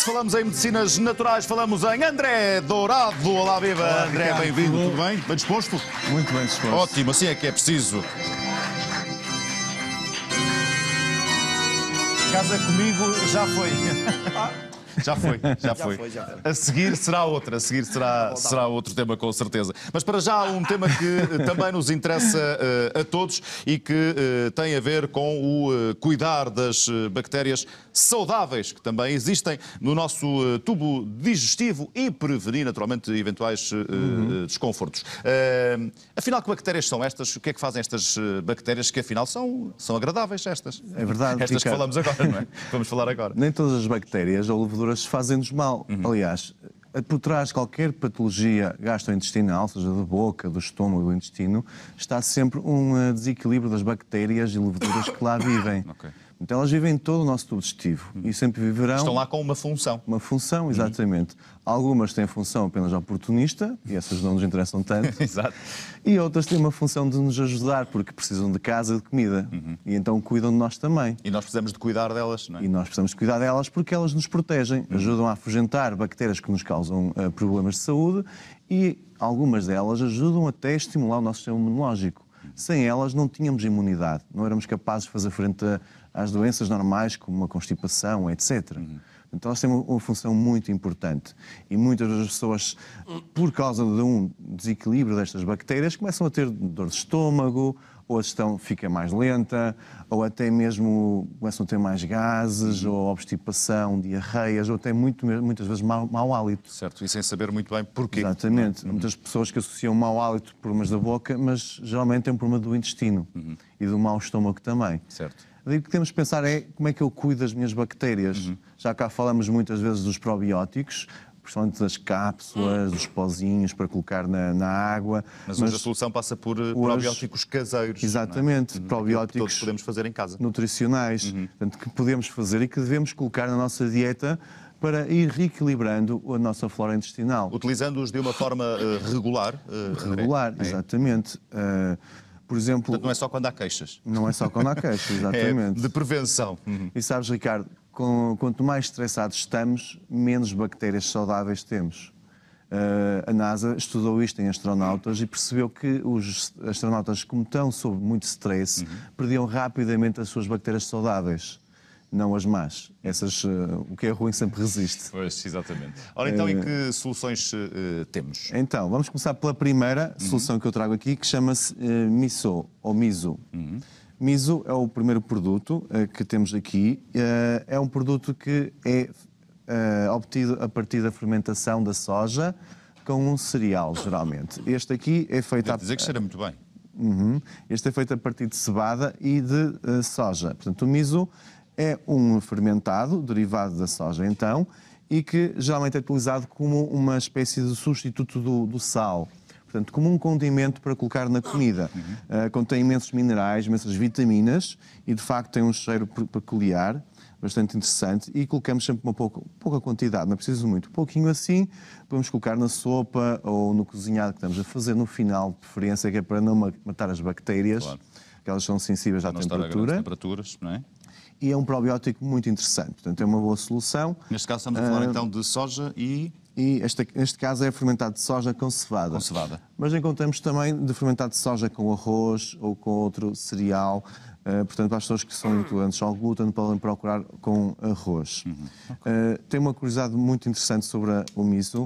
se falamos em medicinas naturais, falamos em André Dourado. Olá, viva Olá, André, bem-vindo. Tudo bem? Bem disposto? Muito bem disposto. Ótimo, assim é que é preciso. Casa comigo já foi. Já foi, já, já foi. foi já a seguir será outra, a seguir será, será outro tema com certeza. Mas para já um tema que eh, também nos interessa uh, a todos e que uh, tem a ver com o uh, cuidar das bactérias saudáveis que também existem no nosso tubo digestivo e prevenir naturalmente eventuais uhum. desconfortos. afinal, que bactérias são estas? O que é que fazem estas bactérias que afinal são, são agradáveis estas? É verdade. Estas fica... que falamos agora, não é? Vamos falar agora. Nem todas as bactérias ou gorduras fazem-nos mal. Uhum. Aliás, eh, por trás qualquer patologia gastrointestinal, seja da boca, do estômago, do intestino, está sempre um eh, desequilíbrio das bactérias e leveduras que lá vivem. Okay. Então elas vivem todo o nosso tubo digestivo e uhum. sempre viverão. Estão lá com uma função. Uma função, uhum. exatamente. Uhum. Algumas têm função apenas oportunista, e essas não nos interessam tanto. Exato. E outras têm uma função de nos ajudar, porque precisam de casa de comida. Uhum. E então cuidam de nós também. E nós precisamos de cuidar delas, não é? E nós precisamos de cuidar delas porque elas nos protegem, uhum. ajudam a afugentar bactérias que nos causam uh, problemas de saúde e algumas delas ajudam até a estimular o nosso sistema imunológico. Uhum. Sem elas não tínhamos imunidade, não éramos capazes de fazer frente a às doenças normais, como uma constipação, etc. Uhum. Então elas têm uma, uma, função muito importante e muitas das pessoas, por causa de um desequilíbrio destas bactérias, começam a ter dor de estômago, ou a gestão fica mais lenta, ou até mesmo começam a ter mais gases, uhum. ou obstipação, diarreias, ou até muito, muitas vezes mau, mau hálito. Certo, e sem saber muito bem porquê. Exatamente. É? Uhum. Muitas pessoas que associam mau hálito, problemas da boca, mas geralmente é um problema do intestino uhum. e do mau estômago também. Certo. Daí o que temos de pensar é como é que eu cuido das minhas bactérias. Uhum. Já cá falamos muitas vezes dos probióticos, principalmente das cápsulas, dos pozinhos para colocar na, na água. Mas, mas, hoje a solução passa por eh, probióticos caseiros. É? Exatamente, uhum. é? probióticos. todos podemos fazer em casa. Nutricionais, uhum. portanto, que podemos fazer e que devemos colocar na nossa dieta para ir reequilibrando a nossa flora intestinal. Utilizando-os de uma forma uh, regular. Uh, regular, é? é. exatamente. Uh, por exemplo, Portanto, não é só quando há queixas. Não é só quando há queixas, é exatamente. é de prevenção. Uhum. E sabes, Ricardo, com, quanto mais estressados estamos, menos bactérias saudáveis temos. Uh, a NASA estudou isto em astronautas e percebeu que os astronautas, como estão sob muito stress, uhum. perdiam rapidamente as suas bactérias saudáveis não as más. Essas, uh, o que é ruim sempre resiste. Pois, exatamente. Ora, eh, então, uh, e que soluções uh, temos? Então, vamos começar pela primeira uhum. solução que eu trago aqui, que chama-se Miso, ou Miso. Uhum. Miso é o primeiro produto que temos aqui. é um produto que é obtido a partir da fermentação da soja com um cereal, geralmente. Este aqui é feito... Devo a... dizer que cheira muito bem. Uhum. Este é feito a partir de cebada e de soja. Portanto, o miso é um fermentado derivado da soja, então, e que geralmente é utilizado como uma espécie de substituto do, do sal. Portanto, como um condimento para colocar na comida. Uhum. Uh, contém imensos minerais, imensas vitaminas e, de facto, tem um cheiro peculiar, bastante interessante. E colocamos sempre uma pouca, pouca quantidade, não é preciso muito. Pouquinho assim, podemos colocar na sopa ou no cozinhado que estamos a fazer no final, de preferência, que é para não matar as bactérias, claro. que elas são sensíveis à não temperatura. Estar a temperaturas, não é? e é um probiótico muito interessante. Portanto, é uma boa solução. Neste caso estamos a falar ah, então de soja e... E este, neste caso é fermentado de soja com cevada. Com cevada. Mas encontramos também de fermentado de soja com arroz ou com outro cereal. Uh, portanto, para as pessoas que são intolerantes ao glúten, podem procurar com arroz. Uhum. Okay. Uh, tem uma curiosidade muito interessante sobre a, o miso.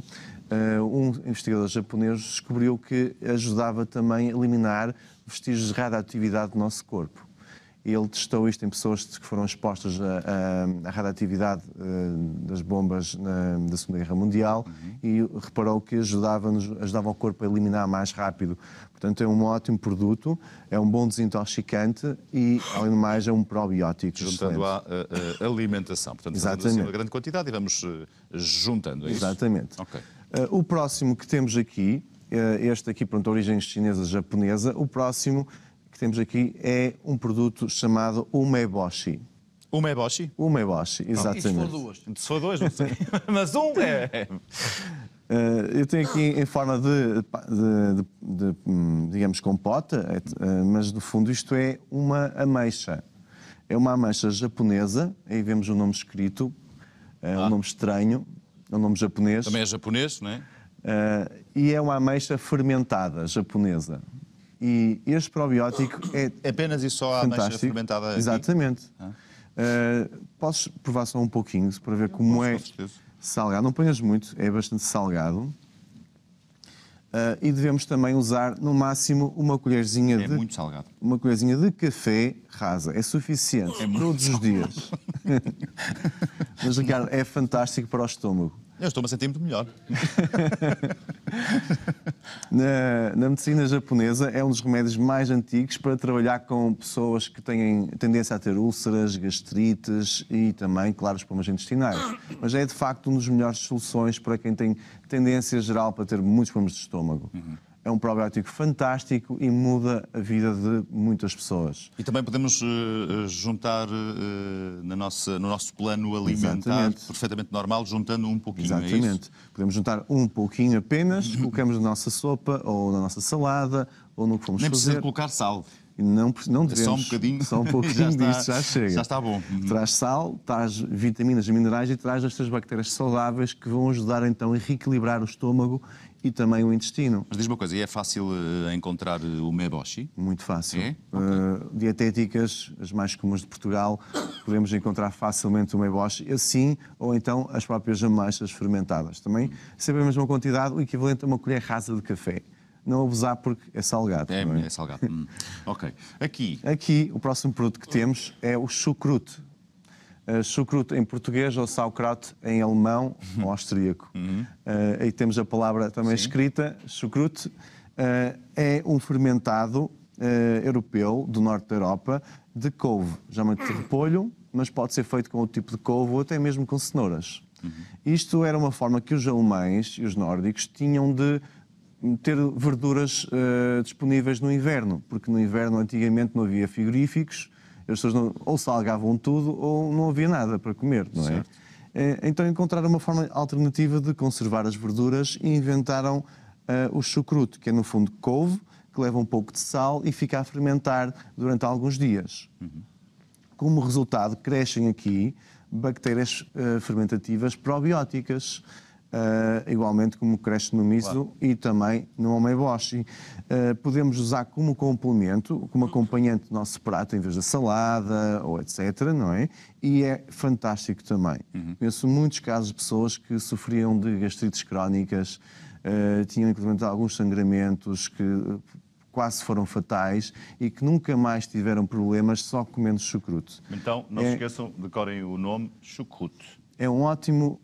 Uh, um investigador japonês descobriu que ajudava também a eliminar vestígios de radioatividade do nosso corpo. Ele testou isto em pessoas que foram expostas à, à radioatividade eh, das bombas na, da Segunda Guerra Mundial uhum. e reparou que ajudava, ajudava o corpo a eliminar mais rápido. Portanto, é um ótimo produto, é um bom desintoxicante e, além do mais, é um probiótico. Juntando à alimentação. Portanto, assim Exatamente. Assim uma grande quantidade e vamos eh, juntando. É Exatamente. Okay. Uh, o próximo que temos aqui, uh, este aqui, pronto, origem chinesa-japonesa, o próximo que temos aqui é um produto chamado umeboshi. Umeboshi? Umeboshi, exatamente. Não, se for duas? Se for duas, não sei. Mas um é... Uh, eu tenho aqui em forma de, de, de, de hum, digamos, compota, uh, mas no fundo isto é uma ameixa. É uma ameixa japonesa, aí vemos o nome escrito, é uh, ah. um nome estranho, é um nome japonês. Também é japonês, não é? Eh, e é uma ameixa fermentada japonesa. E este probiótico é. Apenas e só a mancha fermentada. Aqui? Exatamente. Ah. Uh, provar só um pouquinho para ver como posso, é com salgado. Não ponhas muito, é bastante salgado. Uh, e devemos também usar no máximo uma colherzinha é de muito salgado. uma colherzinha de café rasa é suficiente é todos os dias mas Ricardo é fantástico para o estômago eu estou-me a sentir muito melhor. na, na, medicina japonesa, é um dos remédios mais antigos para trabalhar com pessoas que têm tendência a ter úlceras, gastrites e também, claro, os problemas intestinais. Mas é, de facto, uma das melhores soluções para quem tem tendência geral para ter muitos problemas de estômago. Uhum é um probiótico fantástico e muda a vida de muitas pessoas. E também podemos uh, juntar uh, na nossa, no nosso plano alimentar Exatamente. perfeitamente normal, juntando um pouquinho. É Exatamente. É podemos juntar um pouquinho apenas, colocamos na nossa sopa ou na nossa salada ou no que fomos Nem fazer. Nem precisa colocar sal. Não, não é devemos. Só um bocadinho. Só um pouquinho já está, disso, já chega. Já está bom. Traz sal, traz vitaminas e minerais e traz estas bactérias saudáveis que vão ajudar então a reequilibrar o estômago e também o intestino. Mas diz uma coisa, e é fácil eh, encontrar eh, o meboshi? Muito fácil. É? Eh, okay. Uh, dietéticas, as mais comuns de Portugal, podemos encontrar facilmente o meboshi, assim, ou então as próprias ameixas fermentadas. Também sempre a mesma quantidade, o equivalente a uma colher rasa de café não abusar porque é salgado. É, é? é salgado. Hum. ok. Aqui. Aqui, o próximo produto que temos é o chucrute uh, eh, chucrute em português ou sauerkraut em alemão uhum. ou austríaco. Uhum. Uh, aí temos a palavra também Sim. escrita, chucrute, uh, é um fermentado eh, europeu do norte da Europa de couve, geralmente de repolho, mas pode ser feito com outro tipo de couve ou até mesmo com cenouras. Uhum. Isto era uma forma que os alemães e os nórdicos tinham de ter verduras uh, disponíveis no inverno, porque no inverno antigamente não havia frigoríficos, as pessoas não, ou salgavam tudo ou não havia nada para comer, não é? é então encontraram uma forma alternativa de conservar as verduras e inventaram uh, o chucrute, que é no fundo couve, que leva um pouco de sal e fica a fermentar durante alguns dias. Uhum. Como resultado, crescem aqui bactérias uh, fermentativas probióticas uh, igualmente como cresce no miso claro. e também no omeboshi. Uh, podemos usar como complemento, como acompanhante do nosso prato, em vez da salada ou etc, não é? E é fantástico também. Uhum. Conheço muitos casos de pessoas que sofriam de gastrites crónicas, uh, tinham inclusive alguns sangramentos que quase foram fatais e que nunca mais tiveram problemas só comendo chucrute. Então, não é, se esqueçam, decorem o nome chucrute. É um ótimo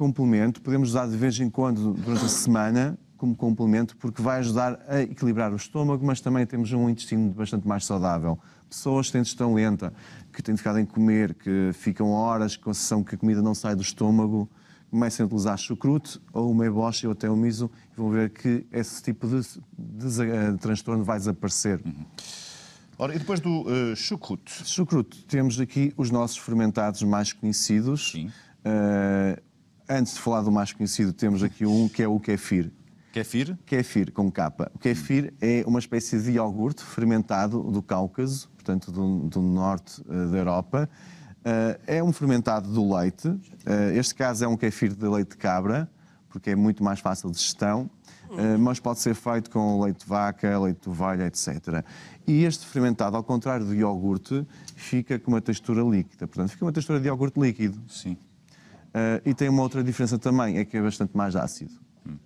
complemento, podemos usar de vez em quando durante a semana como complemento, porque vai ajudar a equilibrar o estômago, mas também temos um intestino bastante mais saudável. Pessoas que têm digestão lenta, que têm ficado em comer, que ficam horas com a sensação que a comida não sai do estômago, comecem a utilizar chucrute ou o eboche ou até o miso e vão ver que esse tipo de, de, de eh, transtorno vai desaparecer. Uhum. Ora, e depois do uh, chucrute? Chucrute, temos aqui os nossos fermentados mais conhecidos. Sim. Uh, Antes de falar do mais conhecido, temos aqui um que é o kefir. Kefir? Kefir, com capa. O kefir é uma espécie de iogurte fermentado do Cáucaso, portanto do, do norte eh, da Europa. Eh, é um fermentado do leite. Eh, este caso é um kefir de leite de cabra, porque é muito mais fácil de gestão. mas pode ser feito com leite de vaca, leite de ovelha, etc. E este fermentado, ao contrário do iogurte, fica com uma textura líquida. Portanto, fica uma textura de iogurte líquido. Sim. Uh, e tem uma outra diferença também, é que é bastante mais ácido. Hum.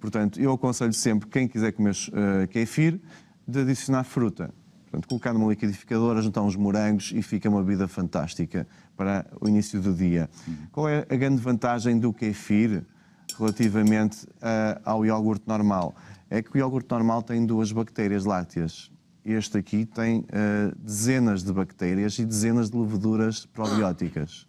Portanto, eu aconselho sempre, quem quiser comer uh, kefir, de adicionar fruta. Portanto, colocar numa liquidificadora, juntar uns morangos e fica uma bebida fantástica para o início do dia. Uhum. Qual é a grande vantagem do kefir relativamente uh, ao iogurte normal? É que o iogurte normal tem duas bactérias lácteas. Este aqui tem uh, dezenas de bactérias e dezenas de leveduras probióticas.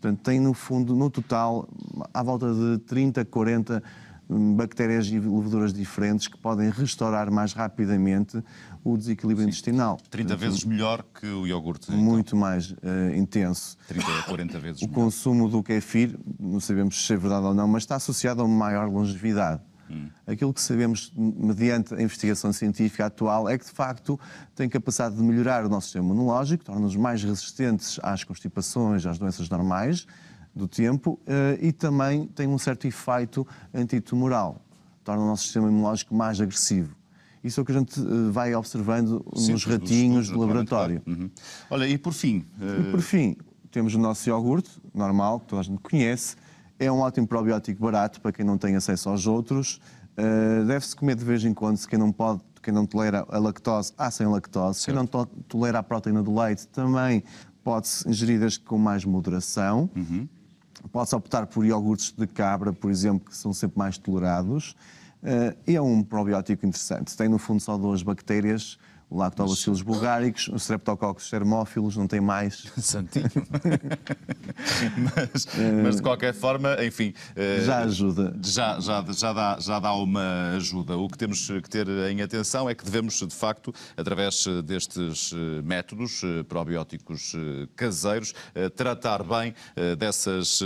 Portanto, tem no fundo, no total, à volta de 30, 40 hum, bactérias e levaduras diferentes que podem restaurar mais rapidamente o desequilíbrio Sim. intestinal. 30 Portanto, vezes melhor que o iogurte. Então. Muito mais uh, intenso. 30 a 40 vezes O melhor. consumo do kefir, não sabemos se é verdade ou não, mas está associado a uma maior longevidade. Hum. Aquilo que sabemos, mediante a investigação científica atual, é que de facto tem capacidade de melhorar o nosso sistema imunológico, torna-nos mais resistentes às constipações, às doenças normais do tempo eh, e também tem um certo efeito antitumoral, torna o nosso sistema imunológico mais agressivo. Isso é o que a gente eh, vai observando Sim, nos ratinhos do laboratório. Claro. Uhum. Olha, e por fim? Uh... E por eh, fim, temos o nosso iogurte normal, que toda a gente conhece, é um ótimo probiótico barato para quem não tem acesso aos outros. Uh, Deve-se comer de vez em quando, se quem não pode, quem não tolera a lactose, há ah, sem lactose. Certo. Quem não tolera a proteína do leite, também pode-se ingerir as com mais moderação. Uhum. Pode-se optar por iogurtes de cabra, por exemplo, que são sempre mais tolerados. Uh, é um probiótico interessante. Tem no fundo só duas bactérias lactobacilos bulgáricos, os streptococcus termófilos, não tem mais. Santinho. mas, eh, mas, de qualquer forma, enfim. Eh, já ajuda. Já, já, já, dá, já dá uma ajuda. O que temos que ter em atenção é que devemos, de facto, através destes eh, métodos probióticos caseiros, tratar bem dessas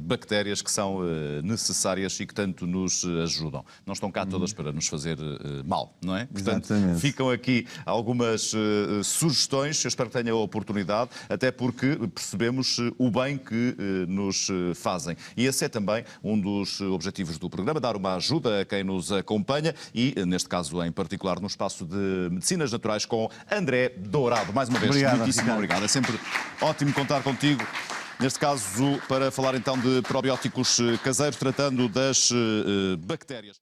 bactérias que são necessárias e que tanto nos ajudam. Não estão cá uhum. todas para nos fazer mal, não é? Portanto, Exatamente. ficam aqui algumas uh, sugestões. Eu espero que tenha a oportunidade, até porque percebemos eh, o bem que eh, nos fazem. E esse é também um dos objetivos do programa, dar uma ajuda a quem nos acompanha e, neste caso em particular, no espaço de Medicinas Naturais com André Dourado. Mais uma vez, obrigado, muitíssimo obrigado. É sempre ótimo contar contigo. Neste caso, para falar então de probióticos caseiros, tratando das uh, bactérias.